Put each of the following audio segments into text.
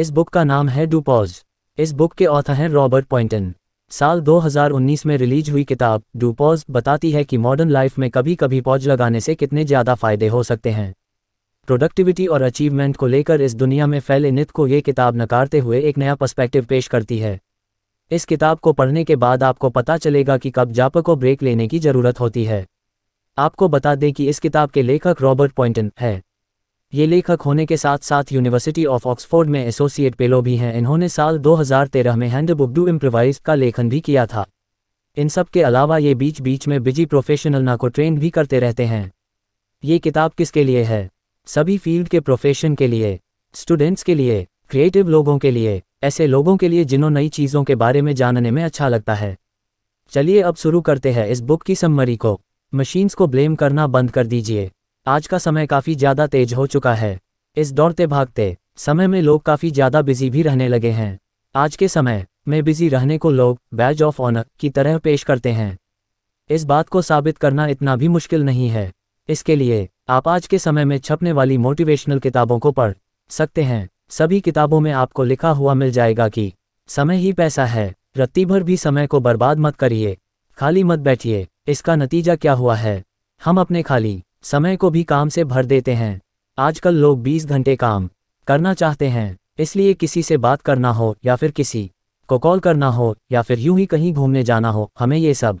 इस बुक का नाम है डू पॉज इस बुक के ऑथर हैं रॉबर्ट पॉइंटन साल 2019 में रिलीज हुई किताब डू पॉज बताती है कि मॉडर्न लाइफ में कभी कभी पॉज लगाने से कितने ज़्यादा फायदे हो सकते हैं प्रोडक्टिविटी और अचीवमेंट को लेकर इस दुनिया में फैले नित को ये किताब नकारते हुए एक नया पर्स्पेक्टिव पेश करती है इस किताब को पढ़ने के बाद आपको पता चलेगा कि कब जाप को ब्रेक लेने की जरूरत होती है आपको बता दें कि इस किताब के लेखक रॉबर्ट पॉइंटन है ये लेखक होने के साथ साथ यूनिवर्सिटी ऑफ ऑक्सफोर्ड में एसोसिएट पेलो भी हैं इन्होंने साल 2013 में हैंड डू इम्प्रोवाइज का लेखन भी किया था इन सब के अलावा ये बीच बीच में बिजी प्रोफेशनल ना को ट्रेन भी करते रहते हैं ये किताब किसके लिए है सभी फील्ड के प्रोफेशन के लिए स्टूडेंट्स के लिए क्रिएटिव लोगों के लिए ऐसे लोगों के लिए जिन्हों नई चीज़ों के बारे में जानने में अच्छा लगता है चलिए अब शुरू करते हैं इस बुक की सम्मरी को मशीन्स को ब्लेम करना बंद कर दीजिए आज का समय काफ़ी ज़्यादा तेज हो चुका है इस दौड़ते भागते समय में लोग काफ़ी ज़्यादा बिजी भी रहने लगे हैं आज के समय में बिजी रहने को लोग बैज ऑफ ऑनर की तरह पेश करते हैं इस बात को साबित करना इतना भी मुश्किल नहीं है इसके लिए आप आज के समय में छपने वाली मोटिवेशनल किताबों को पढ़ सकते हैं सभी किताबों में आपको लिखा हुआ मिल जाएगा कि समय ही पैसा है रत्ती भर भी समय को बर्बाद मत करिए खाली मत बैठिए इसका नतीजा क्या हुआ है हम अपने खाली समय को भी काम से भर देते हैं आजकल लोग 20 घंटे काम करना चाहते हैं इसलिए किसी से बात करना हो या फिर किसी को कॉल करना हो या फिर यूं ही कहीं घूमने जाना हो हमें ये सब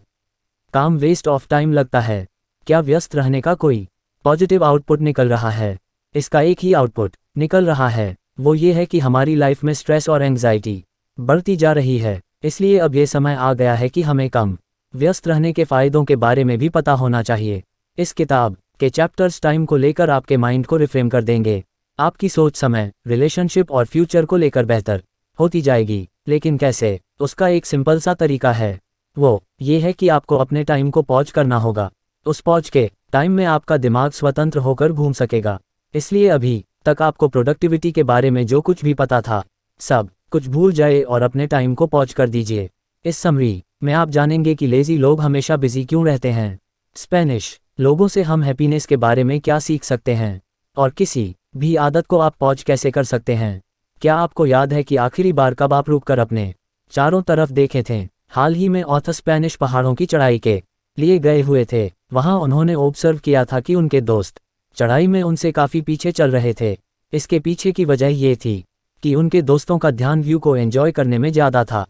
काम वेस्ट ऑफ टाइम लगता है क्या व्यस्त रहने का कोई पॉजिटिव आउटपुट निकल रहा है इसका एक ही आउटपुट निकल रहा है वो ये है कि हमारी लाइफ में स्ट्रेस और एंग्जाइटी बढ़ती जा रही है इसलिए अब ये समय आ गया है कि हमें कम व्यस्त रहने के फायदों के बारे में भी पता होना चाहिए इस किताब के चैप्टर्स टाइम को लेकर आपके माइंड को रिफ्रेम कर देंगे आपकी सोच समय रिलेशनशिप और फ्यूचर को लेकर बेहतर होती जाएगी लेकिन कैसे उसका एक सिंपल सा तरीका है वो ये है कि आपको अपने टाइम को पॉज करना होगा उस पॉज के टाइम में आपका दिमाग स्वतंत्र होकर घूम सकेगा इसलिए अभी तक आपको प्रोडक्टिविटी के बारे में जो कुछ भी पता था सब कुछ भूल जाए और अपने टाइम को पॉज कर दीजिए इस समरी में आप जानेंगे कि लेजी लोग हमेशा बिजी क्यों रहते हैं स्पेनिश लोगों से हम हैप्पीनेस के बारे में क्या सीख सकते हैं और किसी भी आदत को आप पॉज कैसे कर सकते हैं क्या आपको याद है कि आखिरी बार कब आप रुक कर अपने चारों तरफ देखे थे हाल ही में ऑथर स्पेनिश पहाड़ों की चढ़ाई के लिए गए हुए थे वहां उन्होंने ऑब्जर्व किया था कि उनके दोस्त चढ़ाई में उनसे काफ़ी पीछे चल रहे थे इसके पीछे की वजह ये थी कि उनके दोस्तों का ध्यान व्यू को एंजॉय करने में ज़्यादा था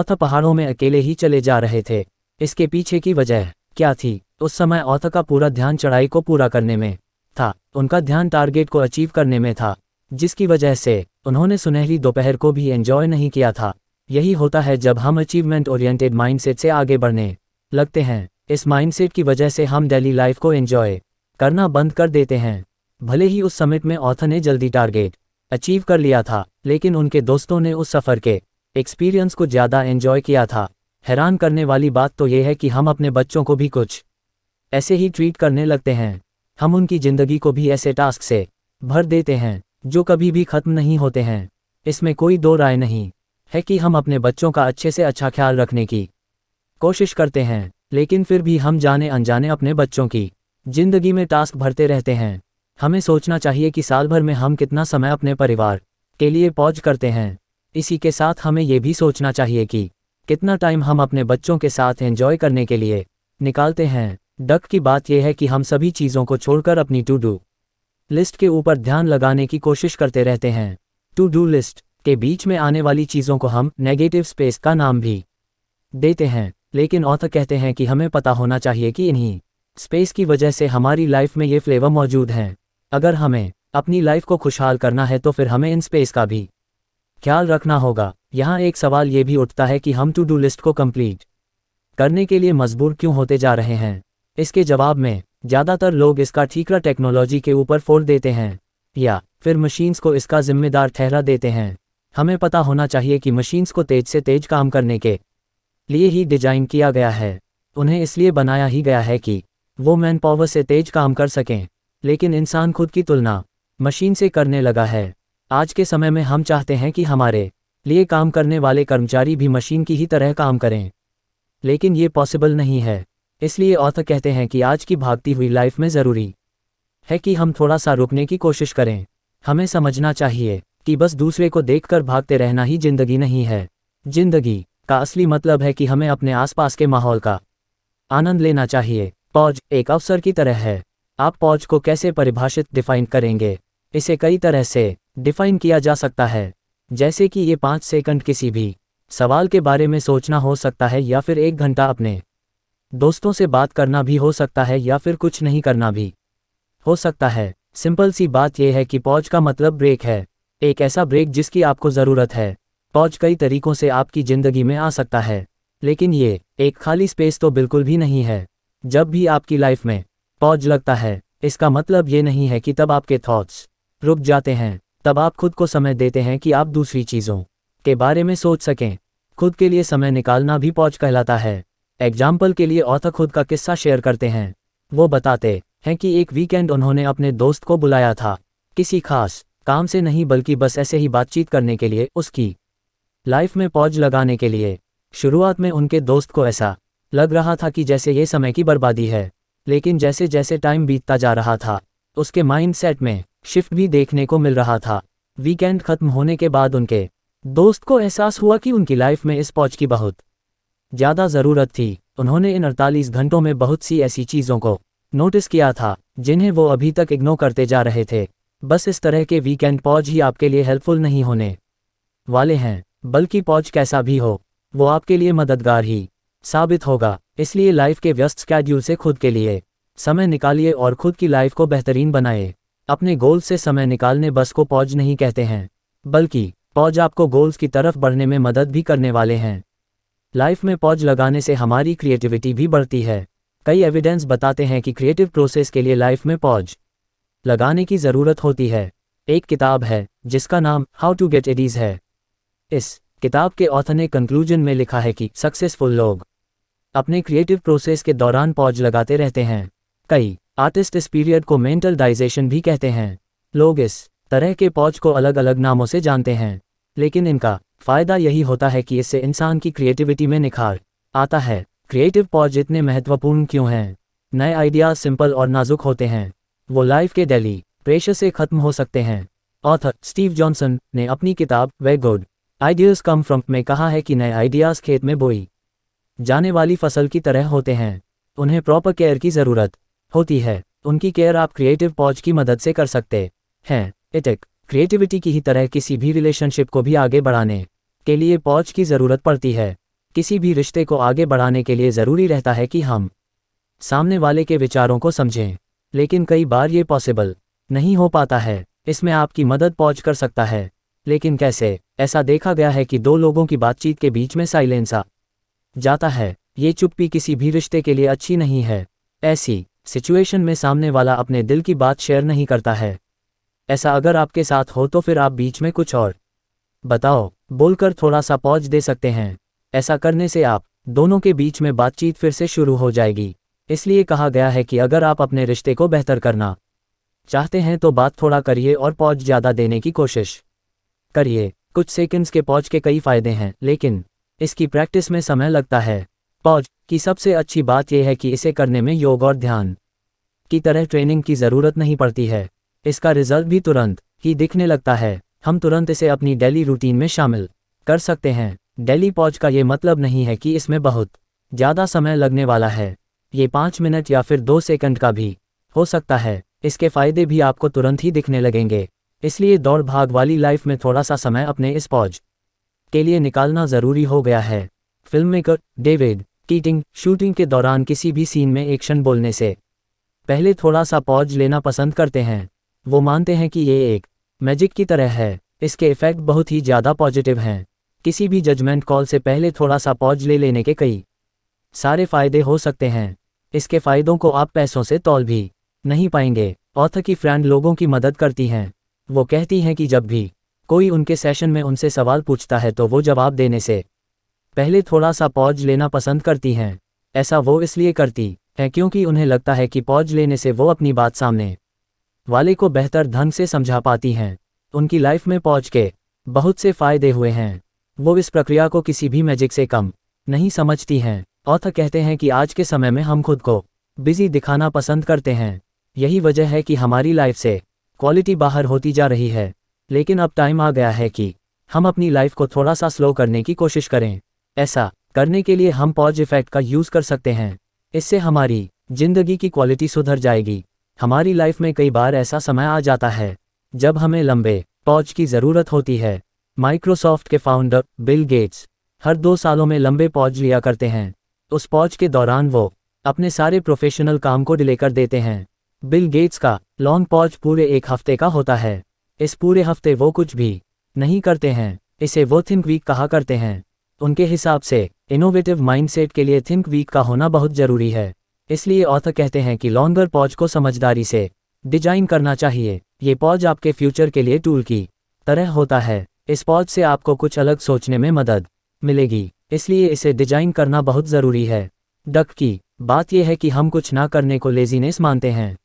ऑथ पहाड़ों में अकेले ही चले जा रहे थे इसके पीछे की वजह क्या थी उस समय औथ का पूरा ध्यान चढ़ाई को पूरा करने में था उनका ध्यान टारगेट को अचीव करने में था जिसकी वजह से उन्होंने सुनहरी दोपहर को भी एंजॉय नहीं किया था यही होता है जब हम अचीवमेंट ओरिएंटेड माइंडसेट से आगे बढ़ने लगते हैं इस माइंडसेट की वजह से हम डेली लाइफ को एंजॉय करना बंद कर देते हैं भले ही उस समिट में ऑथर ने जल्दी टारगेट अचीव कर लिया था लेकिन उनके दोस्तों ने उस सफ़र के एक्सपीरियंस को ज़्यादा एंजॉय किया था हैरान करने वाली बात तो यह है कि हम अपने बच्चों को भी कुछ ऐसे ही ट्रीट करने लगते हैं हम उनकी जिंदगी को भी ऐसे टास्क से भर देते हैं जो कभी भी खत्म नहीं होते हैं इसमें कोई दो राय नहीं है कि हम अपने बच्चों का अच्छे से अच्छा ख्याल रखने की कोशिश करते हैं लेकिन फिर भी हम जाने अनजाने अपने बच्चों की जिंदगी में टास्क भरते रहते हैं हमें सोचना चाहिए कि साल भर में हम कितना समय अपने परिवार के लिए पौज करते हैं इसी के साथ हमें ये भी सोचना चाहिए कि कितना टाइम हम अपने बच्चों के साथ एंजॉय करने के लिए निकालते हैं डक की बात यह है कि हम सभी चीज़ों को छोड़कर अपनी टू डू लिस्ट के ऊपर ध्यान लगाने की कोशिश करते रहते हैं टू डू लिस्ट के बीच में आने वाली चीज़ों को हम नेगेटिव स्पेस का नाम भी देते हैं लेकिन ऑथर कहते हैं कि हमें पता होना चाहिए कि इन्हीं स्पेस की वजह से हमारी लाइफ में ये फ्लेवर मौजूद हैं अगर हमें अपनी लाइफ को खुशहाल करना है तो फिर हमें इन स्पेस का भी ख्याल रखना होगा यहाँ एक सवाल ये भी उठता है कि हम टू डू लिस्ट को कंप्लीट करने के लिए मजबूर क्यों होते जा रहे हैं इसके जवाब में ज़्यादातर लोग इसका ठीकरा टेक्नोलॉजी के ऊपर फोड़ देते हैं या फिर मशीन्स को इसका जिम्मेदार ठहरा देते हैं हमें पता होना चाहिए कि मशीन्स को तेज से तेज काम करने के लिए ही डिजाइन किया गया है उन्हें इसलिए बनाया ही गया है कि वो मैन पावर से तेज काम कर सकें लेकिन इंसान खुद की तुलना मशीन से करने लगा है आज के समय में हम चाहते हैं कि हमारे लिए काम करने वाले कर्मचारी भी मशीन की ही तरह काम करें लेकिन ये पॉसिबल नहीं है इसलिए ऑथर कहते हैं कि आज की भागती हुई लाइफ में ज़रूरी है कि हम थोड़ा सा रुकने की कोशिश करें हमें समझना चाहिए कि बस दूसरे को देखकर भागते रहना ही जिंदगी नहीं है जिंदगी का असली मतलब है कि हमें अपने आसपास के माहौल का आनंद लेना चाहिए पौज एक अवसर की तरह है आप पौज को कैसे परिभाषित डिफाइन करेंगे इसे कई तरह से डिफाइन किया जा सकता है जैसे कि ये पाँच सेकंड किसी भी सवाल के बारे में सोचना हो सकता है या फिर एक घंटा अपने दोस्तों से बात करना भी हो सकता है या फिर कुछ नहीं करना भी हो सकता है सिंपल सी बात यह है कि पौज का मतलब ब्रेक है एक ऐसा ब्रेक जिसकी आपको ज़रूरत है पौज कई तरीकों से आपकी ज़िंदगी में आ सकता है लेकिन ये एक खाली स्पेस तो बिल्कुल भी नहीं है जब भी आपकी लाइफ में पौज लगता है इसका मतलब ये नहीं है कि तब आपके थॉट्स रुक जाते हैं तब आप खुद को समय देते हैं कि आप दूसरी चीज़ों के बारे में सोच सकें खुद के लिए समय निकालना भी पौज कहलाता है एग्जाम्पल के लिए औथा खुद का किस्सा शेयर करते हैं वो बताते हैं कि एक वीकेंड उन्होंने अपने दोस्त को बुलाया था किसी खास काम से नहीं बल्कि बस ऐसे ही बातचीत करने के लिए उसकी लाइफ में पौज लगाने के लिए शुरुआत में उनके दोस्त को ऐसा लग रहा था कि जैसे ये समय की बर्बादी है लेकिन जैसे जैसे टाइम बीतता जा रहा था उसके माइंडसेट में शिफ्ट भी देखने को मिल रहा था वीकेंड खत्म होने के बाद उनके दोस्त को एहसास हुआ कि उनकी लाइफ में इस पौज की बहुत ज़्यादा ज़रूरत थी उन्होंने इन अड़तालीस घंटों में बहुत सी ऐसी चीज़ों को नोटिस किया था जिन्हें वो अभी तक इग्नोर करते जा रहे थे बस इस तरह के वीकेंड पॉज ही आपके लिए हेल्पफुल नहीं होने वाले हैं बल्कि पॉज कैसा भी हो वो आपके लिए मददगार ही साबित होगा इसलिए लाइफ के व्यस्त स्कैड्यूल से खुद के लिए समय निकालिए और खुद की लाइफ को बेहतरीन बनाए अपने गोल से समय निकालने बस को पॉज नहीं कहते हैं बल्कि पॉज आपको गोल्स की तरफ बढ़ने में मदद भी करने वाले हैं लाइफ में पौज लगाने से हमारी क्रिएटिविटी भी बढ़ती है कई एविडेंस बताते हैं कि क्रिएटिव प्रोसेस के लिए लाइफ में पौज लगाने की ज़रूरत होती है एक किताब है जिसका नाम हाउ टू गेट एडीज है इस किताब के ऑथर ने कंक्लूजन में लिखा है कि सक्सेसफुल लोग अपने क्रिएटिव प्रोसेस के दौरान पौज लगाते रहते हैं कई आर्टिस्ट इस पीरियड को मेंटल डाइजेशन भी कहते हैं लोग इस तरह के पौज को अलग अलग नामों से जानते हैं लेकिन इनका फ़ायदा यही होता है कि इससे इंसान की क्रिएटिविटी में निखार आता है क्रिएटिव पॉज इतने महत्वपूर्ण क्यों हैं नए आइडियाज सिंपल और नाजुक होते हैं वो लाइफ के डेली प्रेशर से खत्म हो सकते हैं ऑथर स्टीव जॉनसन ने अपनी किताब where good ideas come from में कहा है कि नए आइडियाज खेत में बोई जाने वाली फसल की तरह होते हैं उन्हें प्रॉपर केयर की ज़रूरत होती है उनकी केयर आप क्रिएटिव पॉज की मदद से कर सकते हैं इटक क्रिएटिविटी की ही तरह किसी भी रिलेशनशिप को भी आगे बढ़ाने के लिए पहुंच की ज़रूरत पड़ती है किसी भी रिश्ते को आगे बढ़ाने के लिए ज़रूरी रहता है कि हम सामने वाले के विचारों को समझें लेकिन कई बार ये पॉसिबल नहीं हो पाता है इसमें आपकी मदद पहुंच कर सकता है लेकिन कैसे ऐसा देखा गया है कि दो लोगों की बातचीत के बीच में साइलेंस आ जाता है ये चुप्पी किसी भी रिश्ते के लिए अच्छी नहीं है ऐसी सिचुएशन में सामने वाला अपने दिल की बात शेयर नहीं करता है ऐसा अगर आपके साथ हो तो फिर आप बीच में कुछ और बताओ बोलकर थोड़ा सा पौज दे सकते हैं ऐसा करने से आप दोनों के बीच में बातचीत फिर से शुरू हो जाएगी इसलिए कहा गया है कि अगर आप अपने रिश्ते को बेहतर करना चाहते हैं तो बात थोड़ा करिए और पौज ज़्यादा देने की कोशिश करिए कुछ सेकंड्स के पौज के कई फायदे हैं लेकिन इसकी प्रैक्टिस में समय लगता है पौज की सबसे अच्छी बात यह है कि इसे करने में योग और ध्यान की तरह ट्रेनिंग की ज़रूरत नहीं पड़ती है इसका रिजल्ट भी तुरंत ही दिखने लगता है हम तुरंत इसे अपनी डेली रूटीन में शामिल कर सकते हैं डेली पॉज का ये मतलब नहीं है कि इसमें बहुत ज़्यादा समय लगने वाला है ये पाँच मिनट या फिर दो सेकंड का भी हो सकता है इसके फ़ायदे भी आपको तुरंत ही दिखने लगेंगे इसलिए दौड़ भाग वाली लाइफ में थोड़ा सा समय अपने इस पॉज के लिए निकालना ज़रूरी हो गया है film maker David Keating shooting के दौरान किसी भी सीन में एक्शन बोलने से पहले थोड़ा सा पॉज लेना पसंद करते हैं वो मानते हैं कि ये एक मैजिक की तरह है इसके इफेक्ट बहुत ही ज़्यादा पॉजिटिव हैं किसी भी जजमेंट कॉल से पहले थोड़ा सा पॉज ले लेने के कई सारे फायदे हो सकते हैं इसके फायदों को आप पैसों से तौल भी नहीं पाएंगे ऑथर की फ्रेंड लोगों की मदद करती हैं वो कहती हैं कि जब भी कोई उनके सेशन में उनसे सवाल पूछता है तो वो जवाब देने से पहले थोड़ा सा पॉज लेना पसंद करती हैं ऐसा वो इसलिए करती है क्योंकि उन्हें लगता है कि पॉज लेने से वो अपनी बात सामने वाले को बेहतर ढंग से समझा पाती हैं उनकी लाइफ में पहुंच के बहुत से फायदे हुए हैं वो इस प्रक्रिया को किसी भी मैजिक से कम नहीं समझती हैं औथ कहते हैं कि आज के समय में हम खुद को बिजी दिखाना पसंद करते हैं यही वजह है कि हमारी लाइफ से क्वालिटी बाहर होती जा रही है लेकिन अब टाइम आ गया है कि हम अपनी लाइफ को थोड़ा सा स्लो करने की कोशिश करें ऐसा करने के लिए हम पॉज इफेक्ट का यूज़ कर सकते हैं इससे हमारी जिंदगी की क्वालिटी सुधर जाएगी हमारी लाइफ में कई बार ऐसा समय आ जाता है जब हमें लंबे टॉर्च की ज़रूरत होती है माइक्रोसॉफ्ट के फाउंडर बिल गेट्स हर दो सालों में लंबे पॉज लिया करते हैं उस पॉज के दौरान वो अपने सारे प्रोफेशनल काम को डिले कर देते हैं बिल गेट्स का लॉन्ग पॉज पूरे एक हफ्ते का होता है इस पूरे हफ्ते वो कुछ भी नहीं करते हैं इसे वो थिंक वीक कहा करते हैं उनके हिसाब से इनोवेटिव माइंडसेट के लिए थिंक वीक का होना बहुत ज़रूरी है इसलिए ऑथर कहते हैं कि लॉन्गर पॉज को समझदारी से डिजाइन करना चाहिए ये पॉज आपके फ्यूचर के लिए टूल की तरह होता है इस पॉज से आपको कुछ अलग सोचने में मदद मिलेगी इसलिए इसे डिजाइन करना बहुत ज़रूरी है डक की बात यह है कि हम कुछ ना करने को लेजीनेस मानते हैं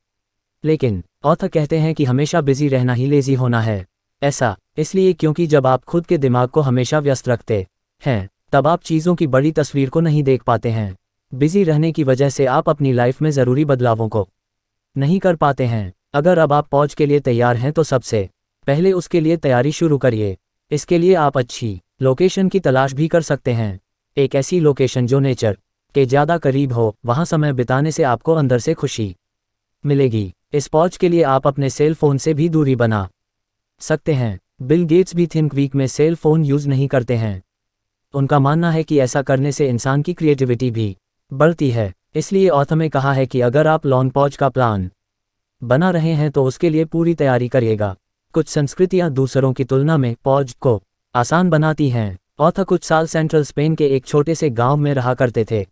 लेकिन ऑथर कहते हैं कि हमेशा बिजी रहना ही लेजी होना है ऐसा इसलिए क्योंकि जब आप खुद के दिमाग को हमेशा व्यस्त रखते हैं तब आप चीज़ों की बड़ी तस्वीर को नहीं देख पाते हैं बिजी रहने की वजह से आप अपनी लाइफ में ज़रूरी बदलावों को नहीं कर पाते हैं अगर अब आप पौज के लिए तैयार हैं तो सबसे पहले उसके लिए तैयारी शुरू करिए इसके लिए आप अच्छी लोकेशन की तलाश भी कर सकते हैं एक ऐसी लोकेशन जो नेचर के ज़्यादा करीब हो वहाँ समय बिताने से आपको अंदर से खुशी मिलेगी इस पौज के लिए आप अपने सेल फोन से भी दूरी बना सकते हैं बिल गेट्स भी थिंक वीक में सेल फोन यूज़ नहीं करते हैं उनका मानना है कि ऐसा करने से इंसान की क्रिएटिविटी भी बढ़ती है इसलिए औथ में कहा है कि अगर आप लॉन्ग पॉज का प्लान बना रहे हैं तो उसके लिए पूरी तैयारी करिएगा कुछ संस्कृतियां दूसरों की तुलना में पौज को आसान बनाती हैं औथ कुछ साल सेंट्रल स्पेन के एक छोटे से गांव में रहा करते थे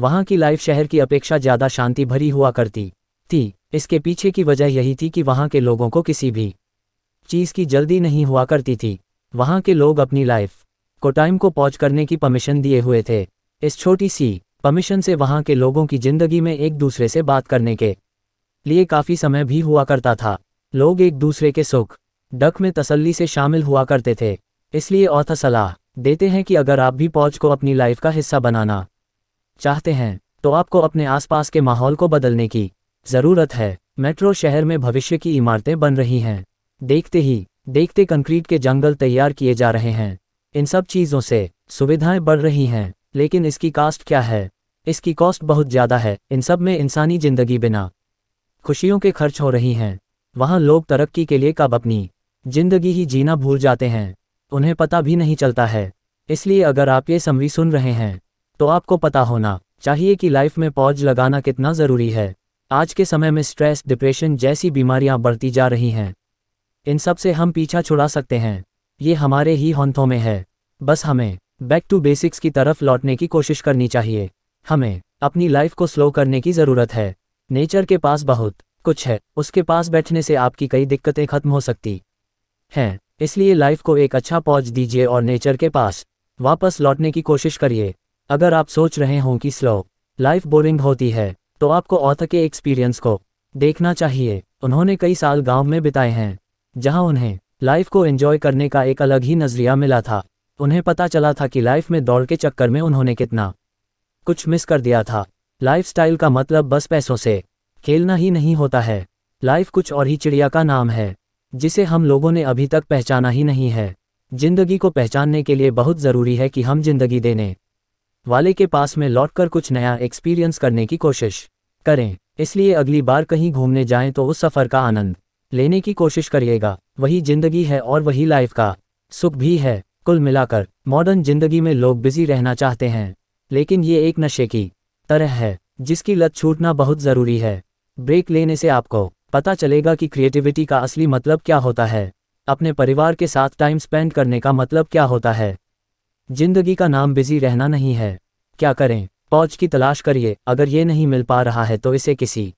वहां की लाइफ शहर की अपेक्षा ज़्यादा शांति भरी हुआ करती थी इसके पीछे की वजह यही थी कि वहां के लोगों को किसी भी चीज़ की जल्दी नहीं हुआ करती थी वहां के लोग अपनी लाइफ को टाइम को पॉज करने की परमिशन दिए हुए थे इस छोटी सी परमिशन से वहां के लोगों की जिंदगी में एक दूसरे से बात करने के लिए काफ़ी समय भी हुआ करता था लोग एक दूसरे के सुख डक में तसल्ली से शामिल हुआ करते थे इसलिए औथा सलाह देते हैं कि अगर आप भी पौज को अपनी लाइफ का हिस्सा बनाना चाहते हैं तो आपको अपने आसपास के माहौल को बदलने की ज़रूरत है मेट्रो शहर में भविष्य की इमारतें बन रही हैं देखते ही देखते कंक्रीट के जंगल तैयार किए जा रहे हैं इन सब चीज़ों से सुविधाएं बढ़ रही हैं लेकिन इसकी कास्ट क्या है इसकी कॉस्ट बहुत ज़्यादा है इन सब में इंसानी ज़िंदगी बिना खुशियों के खर्च हो रही हैं वहां लोग तरक्की के लिए कब अपनी ज़िंदगी ही जीना भूल जाते हैं उन्हें पता भी नहीं चलता है इसलिए अगर आप ये समवी सुन रहे हैं तो आपको पता होना चाहिए कि लाइफ में पौज लगाना कितना ज़रूरी है आज के समय में स्ट्रेस डिप्रेशन जैसी बीमारियां बढ़ती जा रही हैं इन सब से हम पीछा छुड़ा सकते हैं ये हमारे ही हंथों में है बस हमें बैक टू बेसिक्स की तरफ लौटने की कोशिश करनी चाहिए हमें अपनी लाइफ को स्लो करने की ज़रूरत है नेचर के पास बहुत कुछ है उसके पास बैठने से आपकी कई दिक्कतें खत्म हो सकती हैं इसलिए लाइफ को एक अच्छा पॉज दीजिए और नेचर के पास वापस लौटने की कोशिश करिए अगर आप सोच रहे हों कि स्लो लाइफ बोरिंग होती है तो आपको औथ के एक्सपीरियंस को देखना चाहिए उन्होंने कई साल गांव में बिताए हैं जहां उन्हें लाइफ को एंजॉय करने का एक अलग ही नज़रिया मिला था उन्हें पता चला था कि लाइफ में दौड़ के चक्कर में उन्होंने कितना कुछ मिस कर दिया था लाइफस्टाइल का मतलब बस पैसों से खेलना ही नहीं होता है लाइफ कुछ और ही चिड़िया का नाम है जिसे हम लोगों ने अभी तक पहचाना ही नहीं है जिंदगी को पहचानने के लिए बहुत ज़रूरी है कि हम जिंदगी देने वाले के पास में लौटकर कुछ नया एक्सपीरियंस करने की कोशिश करें इसलिए अगली बार कहीं घूमने जाएं तो उस सफ़र का आनंद लेने की कोशिश करिएगा वही जिंदगी है और वही लाइफ का सुख भी है कुल मिलाकर मॉडर्न जिंदगी में लोग बिजी रहना चाहते हैं लेकिन ये एक नशे की तरह है जिसकी लत छूटना बहुत ज़रूरी है ब्रेक लेने से आपको पता चलेगा कि क्रिएटिविटी का असली मतलब क्या होता है अपने परिवार के साथ टाइम स्पेंड करने का मतलब क्या होता है जिंदगी का नाम बिजी रहना नहीं है क्या करें पौच की तलाश करिए अगर ये नहीं मिल पा रहा है तो इसे किसी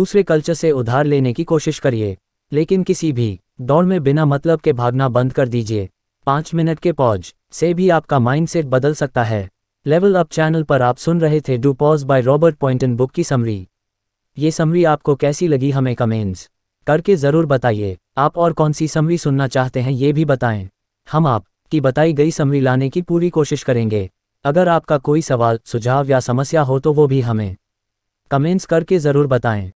दूसरे कल्चर से उधार लेने की कोशिश करिए लेकिन किसी भी दौड़ में बिना मतलब के भागना बंद कर दीजिए पांच मिनट के पॉज से भी आपका माइंडसेट बदल सकता है लेवल अप चैनल पर आप सुन रहे थे do pause by Robert Poynton book की समरी ये समरी आपको कैसी लगी हमें कमेंट्स करके ज़रूर बताइए आप और कौन सी समरी सुनना चाहते हैं ये भी बताएं हम आप की बताई गई समरी लाने की पूरी कोशिश करेंगे अगर आपका कोई सवाल सुझाव या समस्या हो तो वो भी हमें कमेंट्स करके ज़रूर बताएं